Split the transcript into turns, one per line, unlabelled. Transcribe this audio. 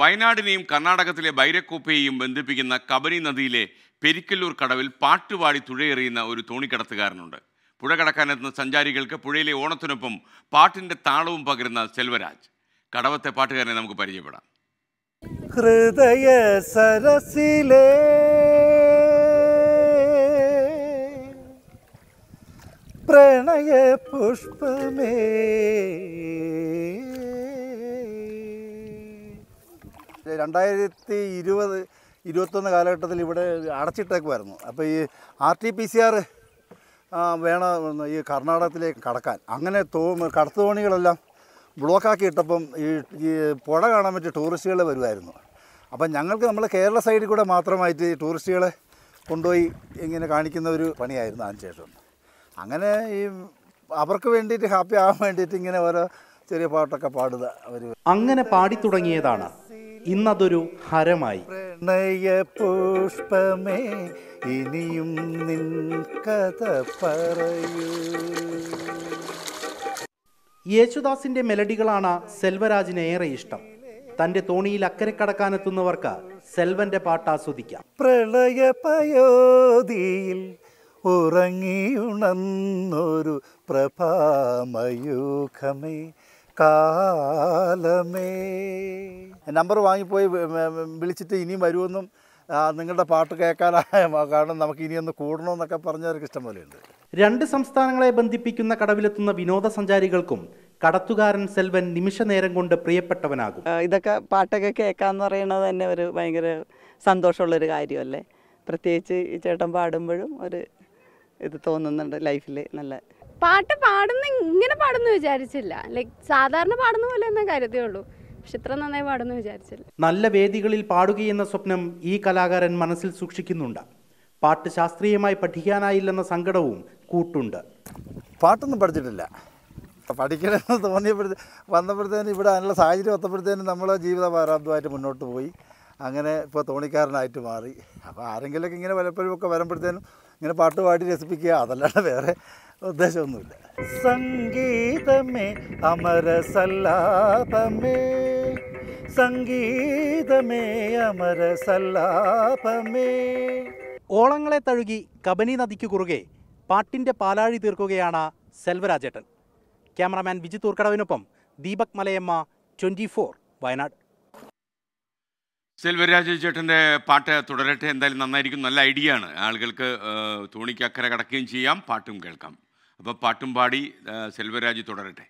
വയനാടിനെയും കർണാടകത്തിലെ ബൈരക്കൂപ്പയെയും ബന്ധിപ്പിക്കുന്ന കബനി നദിയിലെ പെരിക്കല്ലൂർ കടവിൽ പാട്ടുപാടി തുഴയെറിയുന്ന ഒരു തോണിക്കടത്തുകാരനുണ്ട് പുഴ കടക്കാനെത്തുന്ന സഞ്ചാരികൾക്ക് പുഴയിലെ ഓണത്തിനൊപ്പം പാട്ടിന്റെ താളവും പകരുന്ന സെൽവരാജ് കടവത്തെ പാട്ടുകാരനെ നമുക്ക് പരിചയപ്പെടാം
ഹൃദയ സരസിലേ പ്രണയ പുഷ്പമേ രണ്ടായിരത്തി ഇരുപത് ഇരുപത്തൊന്ന് കാലഘട്ടത്തിൽ ഇവിടെ അടച്ചിട്ടേക്കുമായിരുന്നു അപ്പോൾ ഈ R T P C R വേണം ഈ കർണാടകത്തിലേക്ക് കടക്കാൻ അങ്ങനെ തോ കടത്തു തോണികളെല്ലാം ബ്ലോക്കാക്കി ഇട്ടപ്പം ഈ ഈ പുഴ കാണാൻ പറ്റിയ ടൂറിസ്റ്റുകൾ വരുമായിരുന്നു അപ്പം ഞങ്ങൾക്ക് നമ്മൾ കേരള സൈഡിൽ കൂടെ മാത്രമായിട്ട് ഈ ടൂറിസ്റ്റുകളെ കൊണ്ടുപോയി ഇങ്ങനെ കാണിക്കുന്ന ഒരു പണിയായിരുന്നു അതിന് ശേഷം അങ്ങനെ ഈ അവർക്ക് വേണ്ടിയിട്ട് ഹാപ്പി ആവാൻ വേണ്ടിയിട്ട് ഇങ്ങനെ ഓരോ ചെറിയ പാട്ടൊക്കെ പാടുക അവർ
അങ്ങനെ പാടി തുടങ്ങിയതാണ് ഇന്നതൊരു ഹരമായി പ്രണയ പുഷ്പമേ ഇനിയും നിൻ കഥ പറയൂ യേശുദാസിന്റെ മെലഡികളാണ് സെൽവരാജിന് ഏറെ ഇഷ്ടം തന്റെ തോണിയിൽ അക്കരെ കടക്കാനെത്തുന്നവർക്ക് സെൽവന്റെ പാട്ട് ആസ്വദിക്കാം
പ്രളയ പയോധിയിൽ ഉറങ്ങിയുണന്നൊരു പ്രഭാമയൂഖമേ കാലമേ നമ്പർ വാങ്ങിപ്പോയി വിളിച്ചിട്ട് ഇനിയും വരുമെന്നും നിങ്ങളുടെ പാട്ട് കേൾക്കാനായ കാരണം നമുക്ക് ഇനിയൊന്ന് കൂടണമെന്നൊക്കെ പറഞ്ഞവർക്ക് ഇഷ്ടം പോലെയുണ്ട്
രണ്ട് സംസ്ഥാനങ്ങളെ ബന്ധിപ്പിക്കുന്ന കടവിലെത്തുന്ന വിനോദസഞ്ചാരികൾക്കും കടത്തുകാരൻ സെൽവൻ നിമിഷ നേരം കൊണ്ട് പ്രിയപ്പെട്ടവനാകും ഇതൊക്കെ പാട്ടൊക്കെ
കേൾക്കാന്ന് പറയുന്നത് തന്നെ ഒരു ഭയങ്കര സന്തോഷമുള്ളൊരു കാര്യമല്ലേ പ്രത്യേകിച്ച് ഈ ചേട്ടൻ പാടുമ്പോഴും ഒരു ഇത് തോന്നുന്നുണ്ട് ലൈഫിൽ നല്ല
പാട്ട് പാടുന്ന ഇങ്ങനെ പാടുന്നു വിചാരിച്ചില്ല ലൈക്ക് സാധാരണ പാടുന്ന പോലെ എന്നാ കരുതേ ഉള്ളൂ ചിത്രം നന്നായി പാടുന്നു വിചാരിച്ചില്ല നല്ല വേദികളിൽ പാടുകയെന്ന സ്വപ്നം ഈ കലാകാരൻ മനസ്സിൽ സൂക്ഷിക്കുന്നുണ്ട് പാട്ട് ശാസ്ത്രീയമായി പഠിക്കാനായില്ലെന്ന സങ്കടവും കൂട്ടുണ്ട് പാട്ടൊന്നും പഠിച്ചിട്ടില്ല
പഠിക്കണമെന്ന് തോന്നിയപ്പോഴത്തെ വന്നപ്പോഴത്തേനും ഇവിടെ നല്ല സാഹചര്യം വന്നപ്പോഴത്തേനും നമ്മൾ പാരാബ്ദമായിട്ട് മുന്നോട്ട് പോയി അങ്ങനെ ഇപ്പോൾ തോണിക്കാരനായിട്ട് മാറി അപ്പോൾ ആരെങ്കിലുമൊക്കെ ഇങ്ങനെ പലപ്പോഴും ഒക്കെ വരുമ്പോഴത്തേനും ഇങ്ങനെ പാട്ട് പാടി രസിപ്പിക്കുക അതല്ലാണ്ട് വേറെ ഉദ്ദേശമൊന്നുമില്ല സംഗീതമേ അമരസല്ലാപമേ സംഗീതമേ
അമരസല്ലാപമേ ഓളങ്ങളെ തഴുകി കബനി നദിക്ക് കുറുകെ പാട്ടിൻ്റെ പാലാഴി തീർക്കുകയാണ് സെൽവരാജേട്ടൻ ക്യാമറാമാൻ വിജി തൂർക്കടവിനൊപ്പം ദീപക് മലയമ്മ ട്വൻറ്റി ഫോർ വയനാട്
സെൽവരാജ ചേട്ടൻ്റെ പാട്ട് തുടരട്ടെ എന്തായാലും നന്നായിരിക്കും നല്ല ഐഡിയ ആണ് ആളുകൾക്ക് തോണിക്കക്കര കടക്കുകയും ചെയ്യാം പാട്ടും കേൾക്കാം അപ്പോൾ പാട്ടും പാടി സെൽവരാജ് തുടരട്ടെ